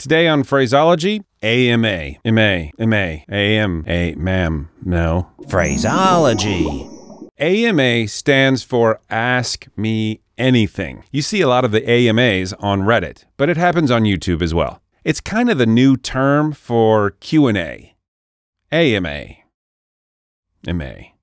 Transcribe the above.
Today on phraseology, AMA, MA, MA, AM, A, ma'am, no. Phraseology. AMA stands for Ask Me Anything. You see a lot of the AMAs on Reddit, but it happens on YouTube as well. It's kind of the new term for Q&A. AMA. MA.